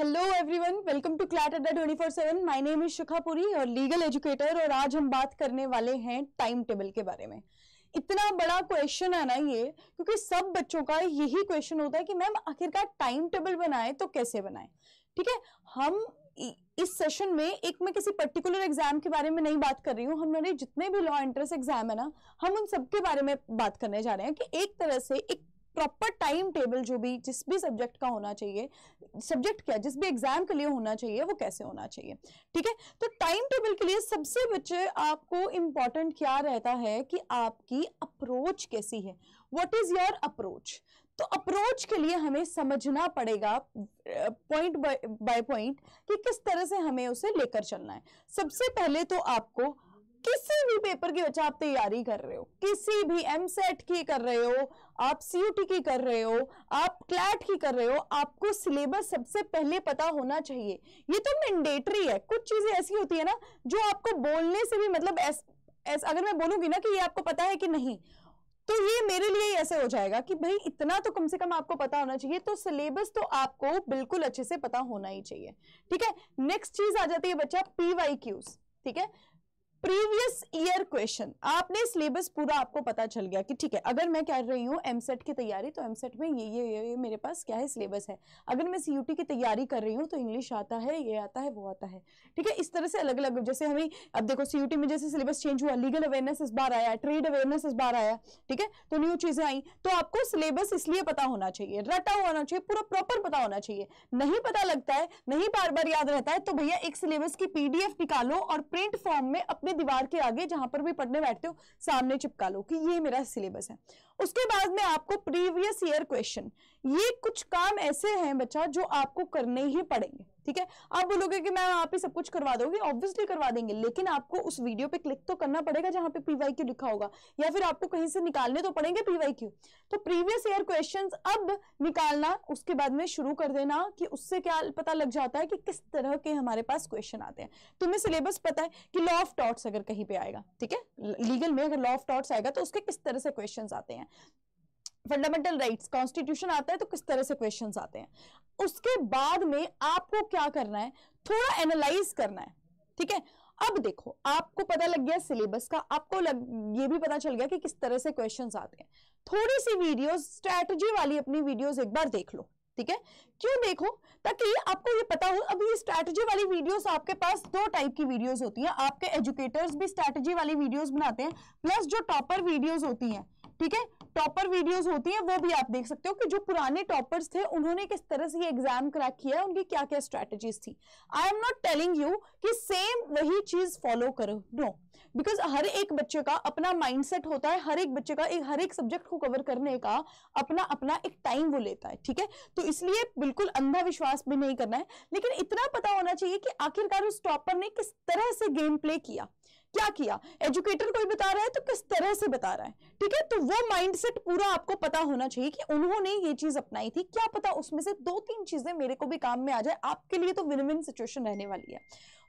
Hello everyone welcome to CLAT Adda twenty four seven my name is Shikha Puri और legal educator और आज हम बात करने वाले हैं टाइम टेबल के बारे में इतना बड़ा क्वेश्चन है ना ये क्योंकि सब बच्चों का यही क्वेश्चन होता है कि मैम आखिरकार टाइम टेबल बनाए तो कैसे बनाए ठीक है हम इस सेशन में एक मैं किसी पर्टिकुलर एग्जाम के बारे में नहीं बात कर रही हूँ हमारे जितने भी लॉ एंट्रेंस एग्जाम है ना हम उन सब के बारे में बात करने जा रहे हैं कि एक तरह से एक प्रॉपर टाइम टेबल जो भी जिस भी सब्जेक्ट का होना चाहिए सब्जेक्ट क्या जिस भी एग्जाम के लिए होना चाहिए वो कैसे होना चाहिए ठीक है तो टाइम टेबल के लिए सबसे बच्चे आपको इम्पॉर्टेंट क्या रहता है कि आपकी अप्रोच कैसी है वॉट इज योर अप्रोच तो अप्रोच के लिए हमें समझना पड़ेगा पॉइंट बाय पॉइंट कि किस तरह से हमें उसे लेकर चलना है सबसे पहले तो आपको किसी भी पेपर की बच्चा आप तैयारी कर रहे हो किसी भी एम सेट की कर रहे हो आप सीयूटी की कर रहे हो आप क्लैट की कर रहे हो आपको सिलेबस सबसे पहले पता होना चाहिए ये तो मैंडेटरी है कुछ चीजें ऐसी होती है ना जो आपको बोलने से भी मतलब एस, एस, अगर मैं बोलूंगी ना कि ये आपको पता है कि नहीं तो ये मेरे लिए ऐसे हो जाएगा कि भाई इतना तो कम से कम आपको पता होना चाहिए तो सिलेबस तो आपको बिल्कुल अच्छे से पता होना ही चाहिए ठीक है नेक्स्ट चीज आ जाती है बच्चा पीवाई क्यूज ठीक है प्रीवियस ईयर क्वेश्चन आपने सिलेबस पूरा आपको पता चल गया कि ठीक है अगर मैं कर रही हूँ एमसेट की तैयारी तो एमसेट में ये ये ये मेरे पास क्या है सिलेबस है अगर मैं सीयूटी की तैयारी कर रही हूँ तो इंग्लिश आता है ये आता है वो आता है ठीक है इस तरह से अलग अलग जैसे हमें अब देखो सीयूटी में जैसे सिलेबस चेंज हुआ लीगल अवेयरनेस इस बार आया ट्रेड अवेयरनेस इस बार आया ठीक है तो न्यू चीजें आई तो आपको सिलेबस इसलिए पता होना चाहिए रटा होना चाहिए पूरा प्रॉपर पता होना चाहिए नहीं पता लगता है नहीं बार बार याद रहता है तो भैया एक सिलेबस की पीडीएफ निकालो और प्रिंट फॉर्म में अपने अपनी दीवार के आगे जहां पर भी पढ़ने बैठते हो सामने चिपका लो कि ये मेरा सिलेबस है उसके बाद में आपको प्रीवियस ईयर क्वेश्चन ये कुछ काम ऐसे हैं बच्चा जो आपको करने ही पड़ेंगे ठीक है आप बोलोगे कि मैं आप पे सब कुछ करवा दोगे ऑब्वियसली करवा देंगे लेकिन आपको उस वीडियो पे क्लिक तो करना पड़ेगा जहां पे पीवाई क्यू लिखा होगा या फिर आपको कहीं से निकालने तो पड़ेंगे पीवाई क्यू तो प्रीवियस ईयर क्वेश्चन अब निकालना उसके बाद में शुरू कर देना कि उससे क्या पता लग जाता है कि किस तरह के हमारे पास क्वेश्चन आते हैं तुम्हें सिलेबस पता है कि लॉ ऑफ टॉट्स अगर कहीं पे आएगा ठीक है लीगल में अगर लॉ ऑफ टॉट्स आएगा तो उसके किस तरह से क्वेश्चन आते हैं फंडामेंटल राइट कॉन्स्टिट्यूशन आता है तो किस तरह से क्वेश्चन आते हैं उसके बाद में आपको क्या करना है थोड़ा एनालाइज करना है ठीक है अब देखो आपको पता लग गया सिलेबस का आपको लग, ये भी पता चल गया कि किस तरह से क्वेश्चंस आते हैं थोड़ी सी वीडियोस स्ट्रैटेजी वाली अपनी वीडियोस एक बार देख लो ठीक है क्यों देखो ताकि आपको ये पता हो अब ये स्ट्रैटेजी वाली वीडियोस आपके पास दो टाइप की वीडियोस होती है आपके एजुकेटर्स भी स्ट्रैटेजी वाली वीडियोज बनाते हैं प्लस जो टॉपर वीडियोज होती है ठीक है टॉपर वीडियोस होती हैं वो भी आप देख सकते हो कि जो पुराने टॉपर्स थे उन्होंने किस तरह से ये एग्जाम क्रैक किया उनकी क्या क्या स्ट्रेटेजीज थी I am not telling you कि सेम वही चीज फॉलो करो नो बिकॉज हर एक बच्चे का अपना माइंडसेट होता है हर एक बच्चे का एक हर एक सब्जेक्ट को कवर करने का अपना अपना एक टाइम वो लेता है ठीक है तो इसलिए बिल्कुल अंधाविश्वास भी नहीं करना है लेकिन इतना पता होना चाहिए कि आखिरकार उस टॉपर ने किस तरह से गेम प्ले किया क्या किया एजुकेटर कोई बता रहा है तो किस तरह से बता रहा है ठीक है तो वो माइंडसेट पूरा आपको पता होना चाहिए कि उन्होंने ये चीज अपनाई थी क्या पता उसमें से दो तीन चीजें मेरे को भी काम में आ जाए आपके लिए तो विन विन सिचुएशन रहने वाली है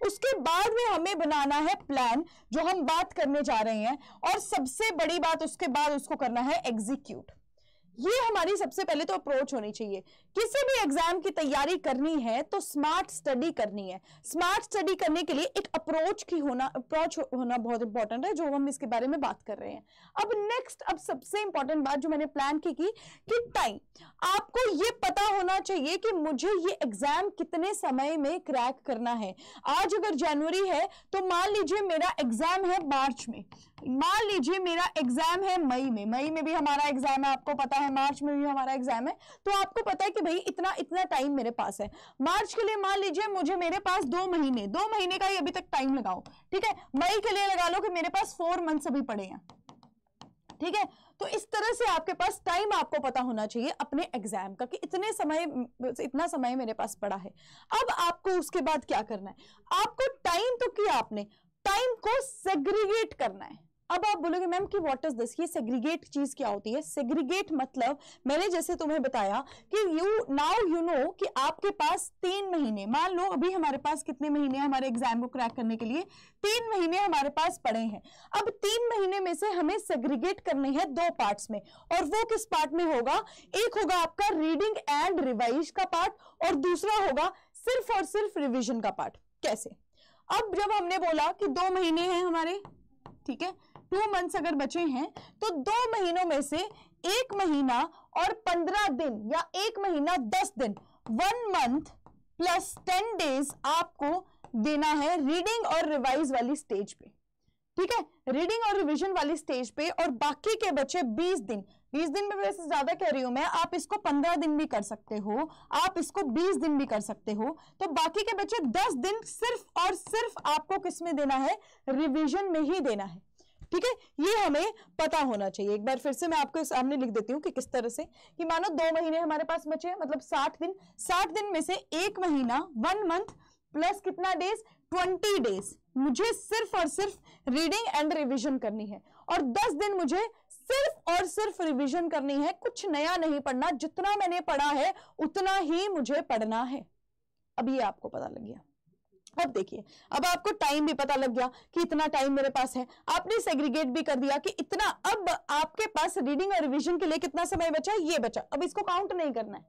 उसके बाद में हमें बनाना है प्लान जो हम बात करने जा रहे हैं और सबसे बड़ी बात उसके बाद उसको करना है एग्जीक्यूट ये हमारी सबसे पहले तो अप्रोच होनी चाहिए किसी भी एग्जाम की तैयारी करनी है तो स्मार्ट स्टडी करनी है स्मार्ट स्टडी करने के लिए एक अप्रोच की होना अप्रोच होना बहुत इंपॉर्टेंट है जो हम इसके बारे में बात कर रहे हैं अब नेक्स्ट अब सबसे इंपॉर्टेंट बात जो मैंने प्लान की कि टाइम आपको ये पता होना चाहिए कि मुझे ये एग्जाम कितने समय में क्रैक करना है आज अगर जनवरी है तो मान लीजिए मेरा एग्जाम है मार्च में मान लीजिए मेरा एग्जाम है मई में मई में भी हमारा एग्जाम है आपको पता है मार्च में भी हमारा एग्जाम है तो आपको पता है कि भाई इतना इतना टाइम मेरे पास है मार्च के लिए मान लीजिए मुझे मेरे पास दो महीने दो महीने का ही अभी तक टाइम लगाओ ठीक है मई के लिए लगा लो कि मेरे पास फोर मंथ्स अभी पड़े हैं ठीक है तो इस तरह से आपके पास टाइम आपको पता होना चाहिए अपने एग्जाम का कि इतने समय इतना समय मेरे पास पड़ा है अब आपको उसके बाद क्या करना है आपको टाइम तो किया आपने टाइम को सेग्रीगेट करना है अब आप बोलोगे मैम कि व्हाट इज दिस ये सेग्रीगेट चीज क्या होती है सेग्रीगेट मतलब मैंने जैसे तुम्हें बताया कि यू नाउ यू नो कि आपके पास तीन महीने मान लो अभी हमारे पास कितने महीने हमारे एग्जाम को क्रैक करने के लिए तीन महीने हमारे पास पड़े हैं अब तीन महीने में से हमें सेग्रीगेट करने हैं दो पार्ट्स में और वो किस पार्ट में होगा एक होगा आपका रीडिंग एंड रिवाइज का पार्ट और दूसरा होगा सिर्फ और सिर्फ रिविजन का पार्ट कैसे अब जब हमने बोला कि दो महीने हैं हमारे ठीक है टू मंथ्स अगर बचे हैं तो दो महीनों में से एक महीना और पंद्रह दिन या एक महीना दस दिन one month plus ten days आपको देना है रीडिंग और रिवाइज वाली स्टेज पे ठीक है रीडिंग और रिवीजन वाली स्टेज पे और बाकी के बच्चे 20 दिन 20 दिन में वैसे ज्यादा कह रही हूं मैं आप इसको 15 दिन भी कर सकते हो आप इसको 20 दिन भी कर सकते हो तो बाकी के बच्चे 10 दिन सिर्फ और सिर्फ आपको किसमें देना है रिवीजन में ही देना है ठीक है ये हमें पता होना चाहिए एक बार फिर से मैं आपको सामने लिख देती हूँ कि किस तरह से कि मानो दो महीने हमारे पास बचे हैं मतलब साठ दिन साठ दिन में से एक महीना वन मंथ प्लस कितना डेज ट्वेंटी डेज मुझे सिर्फ और सिर्फ रीडिंग एंड रिविजन करनी है और दस दिन मुझे सिर्फ और सिर्फ रिविजन करनी है कुछ नया नहीं पढ़ना जितना मैंने पढ़ा है उतना ही मुझे पढ़ना है अभी आपको पता लग गया अब देखिए अब आपको टाइम भी पता लग गया कि इतना टाइम मेरे पास है आपने सेग्रीगेट भी कर दिया कि इतना अब आपके पास रीडिंग और रिविजन के लिए कितना समय बचा ये बचा अब इसको काउंट नहीं करना है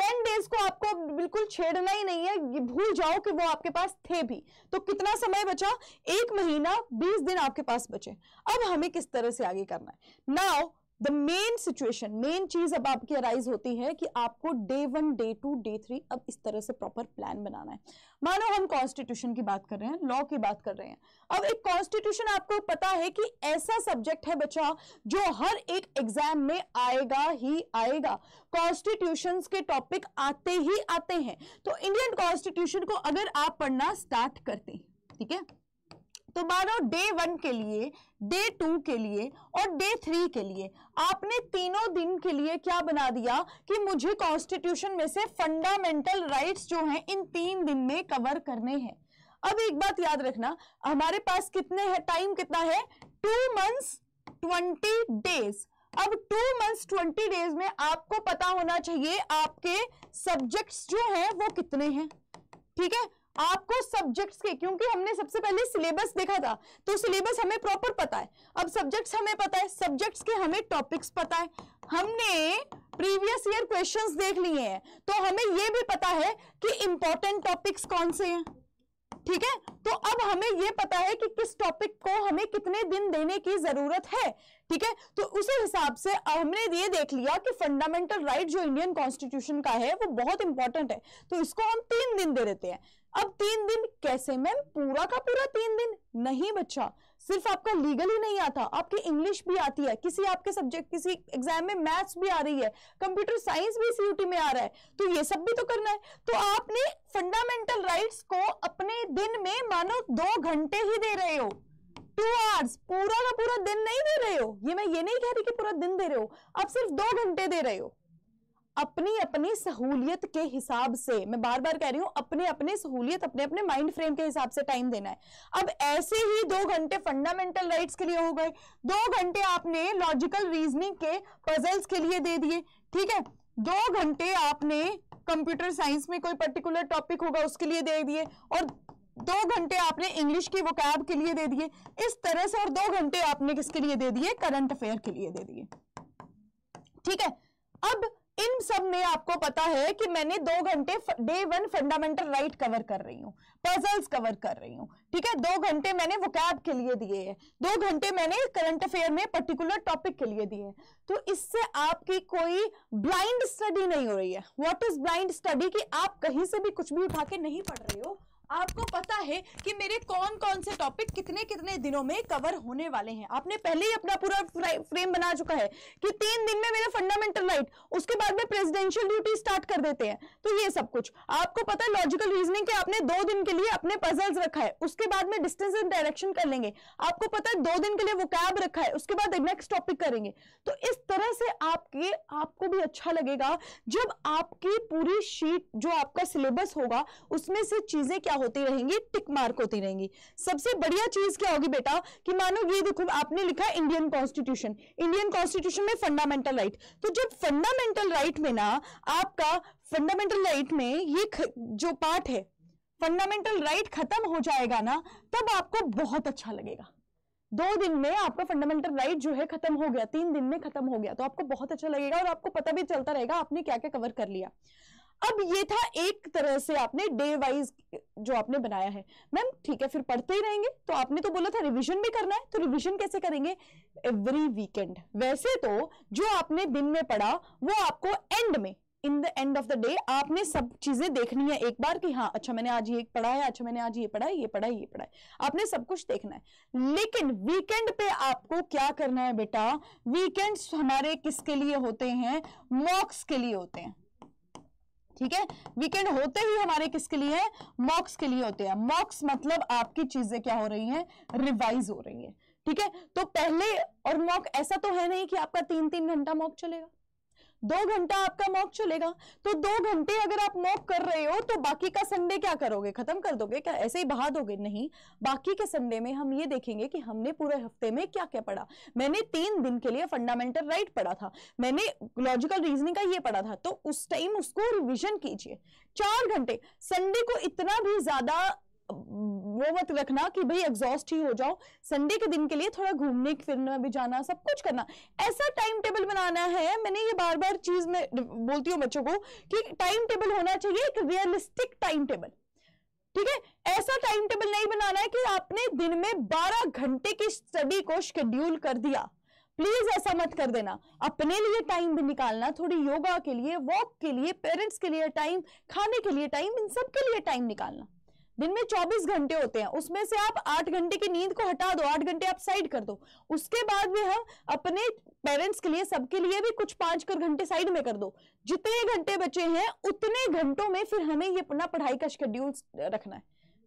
टेन डेज को आपको बिल्कुल छेड़ना ही नहीं है भूल जाओ कि वो आपके पास थे भी तो कितना समय बचा एक महीना बीस दिन आपके पास बचे अब हमें किस तरह से आगे करना है now the main situation main चीज अब आपकी अराइज होती है कि आपको day one day two day three अब इस तरह से प्रॉपर प्लान बनाना है मानो हम कॉन्स्टिट्यूशन की बात कर रहे हैं लॉ की बात कर रहे हैं अब एक कॉन्स्टिट्यूशन आपको पता है कि ऐसा सब्जेक्ट है बच्चा जो हर एक एग्जाम में आएगा ही आएगा कॉन्स्टिट्यूशन के टॉपिक आते ही आते हैं तो इंडियन कॉन्स्टिट्यूशन को अगर आप पढ़ना स्टार्ट करते हैं ठीक है तुम्हारा डे वन के लिए डे टू के लिए और डे थ्री के लिए आपने तीनों दिन के लिए क्या बना दिया कि मुझे कॉन्स्टिट्यूशन में से फंडामेंटल राइट्स जो हैं इन तीन दिन में कवर करने हैं अब एक बात याद रखना हमारे पास कितने हैं टाइम कितना है टू मंथ्स ट्वेंटी डेज अब टू मंथ्स ट्वेंटी डेज में आपको पता होना चाहिए आपके सब्जेक्ट्स जो हैं वो कितने हैं ठीक है आपको सब्जेक्ट्स के क्योंकि हमने सबसे पहले सिलेबस देखा था तो सिलेबस हमें प्रॉपर पता है अब सब्जेक्ट्स हमें पता है सब्जेक्ट्स के हमें टॉपिक्स पता है हमने प्रीवियस ईयर क्वेश्चंस देख लिए हैं तो हमें यह भी पता है कि इंपॉर्टेंट टॉपिक्स कौन से हैं ठीक है तो अब हमें यह पता है कि किस टॉपिक को हमें कितने दिन देने की जरूरत है ठीक है तो उसी हिसाब से हमने ये देख लिया कि फंडामेंटल राइट जो इंडियन कॉन्स्टिट्यूशन का है वो बहुत इंपॉर्टेंट है तो इसको हम तीन दिन दे देते हैं अब तीन दिन कैसे मैम पूरा का पूरा तीन दिन नहीं बच्चा सिर्फ आपका लीगल ही नहीं आता आपकी इंग्लिश भी आती है किसी आपके सब्जेक्ट किसी एग्जाम में मैथ्स भी आ रही है कंप्यूटर साइंस भी सीयूटी में आ रहा है तो ये सब भी तो करना है तो आपने फंडामेंटल राइट्स को अपने दिन में मानो दो घंटे ही दे रहे हो टू आवर्स पूरा का पूरा दिन नहीं दे रहे हो ये मैं ये नहीं कह रही कि पूरा दिन दे रहे हो आप सिर्फ दो घंटे दे रहे हो अपनी अपनी सहूलियत के हिसाब से मैं बार बार कह रही हूं अपने अपने सहूलियत अपने अपने माइंड फ्रेम के हिसाब से टाइम देना है अब ऐसे ही दो घंटे फंडामेंटल राइट्स के लिए हो गए दो घंटे आपने लॉजिकल रीजनिंग के पजल्स के लिए दे दिए ठीक है दो घंटे आपने कंप्यूटर साइंस में कोई पर्टिकुलर टॉपिक होगा उसके लिए दे दिए और दो घंटे आपने इंग्लिश की वोकैब के लिए दे दिए इस तरह से और दो घंटे आपने किसके लिए दे दिए करंट अफेयर के लिए दे दिए ठीक है अब इन सब में आपको पता है कि मैंने दो घंटे day one fundamental right cover कर रही हूँ पजल्स कवर कर रही हूँ ठीक है दो घंटे मैंने वोकैब के लिए दिए हैं दो घंटे मैंने करंट अफेयर में पर्टिकुलर टॉपिक के लिए दिए हैं तो इससे आपकी कोई ब्लाइंड स्टडी नहीं हो रही है वॉट इज ब्लाइंड स्टडी कि आप कहीं से भी कुछ भी उठा के नहीं पढ़ रहे हो आपको पता है कि मेरे कौन कौन से टॉपिक कितने कितने दिनों में कवर होने वाले हैं आपने पहले ही अपना पूरा फ्रेम बना चुका है कि तीन दिन में मेरे फंडामेंटल राइट उसके बाद में प्रेसिडेंशियल ड्यूटी स्टार्ट कर देते हैं तो ये सब कुछ आपको पता है लॉजिकल रीजनिंग के आपने दो दिन के लिए अपने पजल्स रखा है उसके बाद में डिस्टेंस एंड डायरेक्शन कर लेंगे आपको पता है दो दिन के लिए वो कैब रखा है उसके बाद नेक्स्ट टॉपिक करेंगे तो इस तरह से आपके आपको भी अच्छा लगेगा जब आपकी पूरी शीट जो आपका सिलेबस होगा उसमें से चीजें क्या होती रहेंगी टिक मार्क होती रहेंगी सबसे बढ़िया चीज क्या होगी बेटा कि मानो ये देखो आपने लिखा इंडियन कॉन्स्टिट्यूशन इंडियन कॉन्स्टिट्यूशन में फंडामेंटल राइट right. तो जब फंडामेंटल राइट right में ना आपका फंडामेंटल राइट right में ये जो पार्ट है फंडामेंटल राइट right खत्म हो जाएगा ना तब आपको बहुत अच्छा लगेगा दो दिन में आपका फंडामेंटल राइट right जो है खत्म हो गया तीन दिन में खत्म हो गया तो आपको बहुत अच्छा लगेगा और आपको पता भी चलता रहेगा आपने क्या क्या कवर कर लिया अब ये था एक तरह से आपने डे वाइज जो आपने बनाया है मैम ठीक है फिर पढ़ते ही रहेंगे तो आपने तो बोला था रिवीजन भी करना है तो रिवीजन कैसे करेंगे एवरी वीकेंड वैसे तो जो आपने दिन में पढ़ा वो आपको एंड में in the end of the day आपने सब चीजें देखनी है एक बार कि हाँ अच्छा मैंने आज ये पढ़ा है अच्छा मैंने आज ये पढ़ा है ये पढ़ा है ये पढ़ा है आपने सब कुछ देखना है लेकिन वीकेंड पे आपको क्या करना है बेटा वीकेंड्स हमारे किसके लिए होते हैं मॉक्स के लिए होते हैं ठीक है वीकेंड होते ही हमारे किसके लिए है मॉक्स के लिए होते हैं मॉक्स मतलब आपकी चीजें क्या हो रही हैं रिवाइज हो रही है ठीक है तो पहले और मॉक ऐसा तो है नहीं कि आपका तीन तीन घंटा मॉक चलेगा दो घंटा आपका मॉक चलेगा तो दो घंटे अगर आप मॉक कर रहे हो तो बाकी का संडे क्या करोगे खत्म कर दोगे क्या ऐसे ही बहा दोगे नहीं बाकी के संडे में हम ये देखेंगे कि हमने पूरे हफ्ते में क्या क्या पढ़ा मैंने तीन दिन के लिए फंडामेंटल राइट पढ़ा था मैंने लॉजिकल रीजनिंग का ये पढ़ा था तो उस टाइम उसको रिविजन कीजिए चार घंटे संडे को इतना भी ज्यादा वो मत रखना कि भाई एग्जॉस्ट ही हो जाओ संडे के दिन के लिए थोड़ा घूमने फिरने भी जाना सब कुछ करना ऐसा टाइम टेबल बनाना है मैंने ये बार बार चीज में बोलती हूँ बच्चों को कि टाइम टेबल होना चाहिए एक रियलिस्टिक टाइम टेबल ठीक है ऐसा टाइम टेबल नहीं बनाना है कि आपने दिन में बारह घंटे की स्टडी को शेड्यूल कर दिया प्लीज ऐसा मत कर देना अपने लिए टाइम भी निकालना थोड़ी योगा के लिए वॉक के लिए पेरेंट्स के लिए टाइम खाने के लिए टाइम इन सब के लिए टाइम निकालना दिन में 24 घंटे होते हैं उसमें से आप 8 घंटे की नींद को हटा दो 8 घंटे आप साइड कर दो उसके बाद में हम अपने पेरेंट्स के लिए सबके लिए भी कुछ पांच कर घंटे साइड में कर दो जितने घंटे बचे हैं उतने घंटों में फिर हमें ये अपना पढ़ाई का शेड्यूल रखना है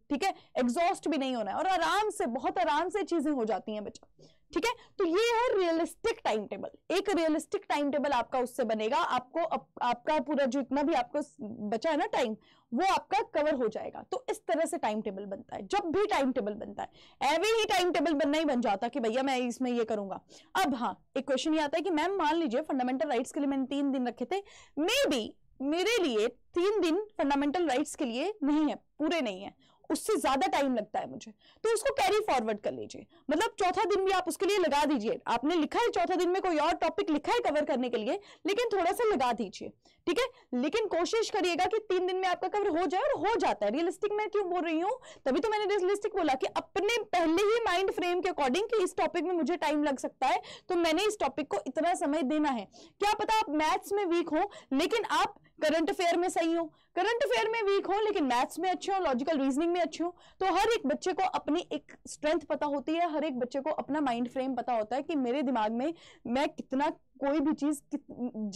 ठीक है एग्जॉस्ट भी नहीं होना है और आराम से बहुत आराम से चीजें हो जाती हैं बेटा ठीक है तो ये है रियलिस्टिक टाइम टेबल एक रियलिस्टिक टाइम टेबल आपका उससे बनेगा आपको आप, आपका पूरा जो इतना भी आपको बचा है ना टाइम वो आपका कवर हो जाएगा तो इस तरह से टाइम टेबल बनता है जब भी टाइम टेबल बनता है एवे ही टाइम टेबल बनना ही बन जाता कि भैया मैं इसमें ये करूंगा अब हाँ एक क्वेश्चन ये आता है कि मैम मान लीजिए फंडामेंटल राइट्स के लिए मैंने तीन दिन रखे थे मे बी मेरे लिए तीन दिन फंडामेंटल राइट्स के लिए नहीं है पूरे नहीं है उससे ज्यादा टाइम लगता है मुझे तो उसको कैरी फॉरवर्ड कर लीजिए मतलब चौथा दिन भी आप उसके लिए लगा दीजिए आपने लिखा है चौथा दिन में कोई और टॉपिक लिखा है कवर करने के लिए लेकिन थोड़ा सा लगा दीजिए ठीक है लेकिन कोशिश करिएगा कि तीन दिन में आपका कवर हो जाए और हो जाता है रियलिस्टिक मैं क्यों बोल रही हूँ तभी तो मैंने रियलिस्टिक बोला कि अपने पहले ही माइंड फ्रेम के अकॉर्डिंग कि इस टॉपिक में मुझे टाइम लग सकता है तो मैंने इस टॉपिक को इतना समय देना है क्या पता आप मैथ्स में वीक हो लेकिन आप करंट अफेयर में सही हो करंट अफेयर में वीक हो लेकिन मैथ्स में अच्छे हो लॉजिकल रीजनिंग में अच्छे हो तो हर एक बच्चे को अपनी एक स्ट्रेंथ पता होती है हर एक बच्चे को अपना माइंड फ्रेम पता होता है कि मेरे दिमाग में मैं कितना कोई भी चीज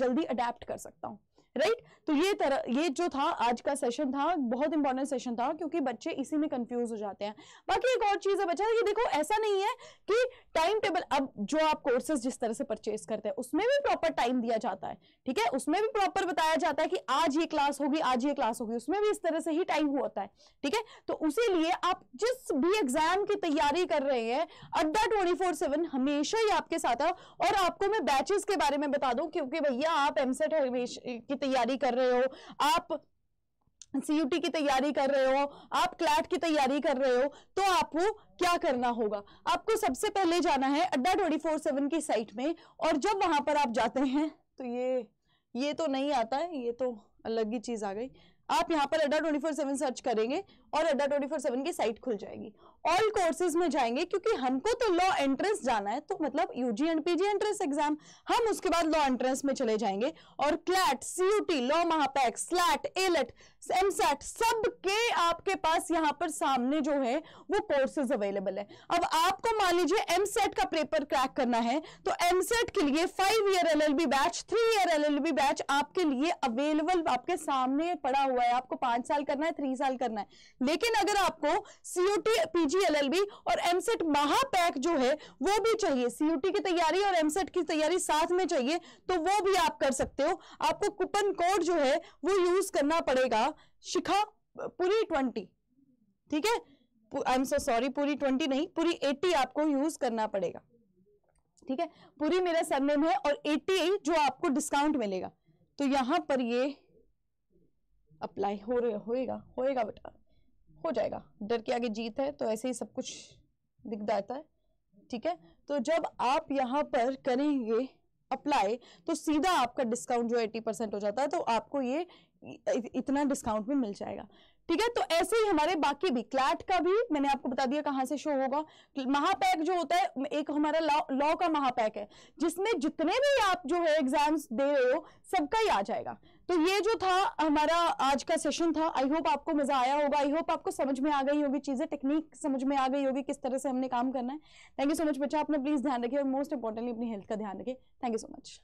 जल्दी अडेप्ट कर सकता हूँ राइट तो ये तरह ये जो था आज का सेशन था बहुत इंपॉर्टेंट सेशन था क्योंकि बच्चे इसी में कंफ्यूज हो जाते हैं बाकी एक और चीज है बच्चा ये देखो ऐसा नहीं है कि टाइम टेबल अब जो आप कोर्सेज जिस तरह से परचेज करते हैं उसमें भी प्रॉपर टाइम दिया जाता है ठीक है उसमें भी प्रॉपर बताया जाता है कि आज ये क्लास होगी आज ये क्लास होगी उसमें भी इस तरह से ही टाइम होता है ठीक है तो उसीलिए आप जिस भी एग्जाम की तैयारी कर रहे हैं अड्डा ट्वेंटी फोर सेवन हमेशा ही आपके साथ है और आपको मैं बैचेस के बारे में बता दूं क्योंकि भैया आप एमसेट हमेशा तैयारी कर रहे हो आप सीयूटी की तैयारी कर रहे हो आप क्लैट की तैयारी कर रहे हो तो आपको क्या करना होगा आपको सबसे पहले जाना है अड्डा ट्वेंटी फोर सेवन की साइट में और जब वहां पर आप जाते हैं तो ये ये तो नहीं आता है ये तो अलग ही चीज आ गई आप यहाँ पर अड्डा ट्वेंटी फोर सेवन सर्च करेंगे और अड्डा ट्वेंटी फोर सेवन की साइट खुल जाएगी ऑल कोर्सेज में जाएंगे क्योंकि हमको तो लॉ एंट्रेंस जाना है तो मतलब UG and PG entrance exam हम उसके बाद लॉ एंट्रेंस में चले जाएंगे और क्लैट सीयूटी लॉ महापैक स्लैट एलेट एमसैट सब के आपके पास यहाँ पर सामने जो है वो कोर्सेज अवेलेबल है अब आपको मान लीजिए एमसेट का पेपर क्रैक करना है तो एमसेट के लिए five year LLB batch three year LLB batch आपके लिए अवेलेबल आपके सामने पड़ा हुआ है आपको पांच साल करना है थ्री साल करना है लेकिन अगर आपको सीयूटी पीजीएलएलबी और एमसेट महापैक जो है वो भी चाहिए सीयूटी की तैयारी और एमसेट की तैयारी साथ में चाहिए तो वो भी आप कर सकते हो आपको कूपन कोड जो है वो यूज करना पड़ेगा शिखा पूरी ट्वेंटी ठीक है आई एम सो सॉरी पूरी ट्वेंटी नहीं पूरी एट्टी आपको यूज करना पड़ेगा ठीक है पूरी मेरा सरनेम है और एट्टी जो आपको डिस्काउंट मिलेगा तो यहां पर ये अप्लाई हो रहे होएगा होएगा बेटा हो जाएगा डर के आगे जीत है तो ऐसे ही सब कुछ दिख जाता है ठीक है तो जब आप यहाँ पर करेंगे अप्लाई तो सीधा आपका डिस्काउंट जो एट्टी परसेंट हो जाता है तो आपको ये इतना डिस्काउंट में मिल जाएगा ठीक है तो ऐसे ही हमारे बाकी भी क्लैट का भी मैंने आपको बता दिया कहाँ से शो होगा महापैक जो होता है एक हमारा लॉ लॉ का महापैक है जिसमें जितने भी आप जो है एग्जाम्स दे रहे हो सबका ही आ जाएगा तो ये जो था हमारा आज का सेशन था आई होप आपको मजा आया होगा आई होप आपको समझ में आ गई होगी चीजें टेक्निक समझ में आ गई होगी किस तरह से हमने काम करना है थैंक यू सो मच बच्चा आपने प्लीज ध्यान रखिए और मोस्ट इंपॉर्टेंटली अपनी हेल्थ का ध्यान रखिए थैंक यू सो मच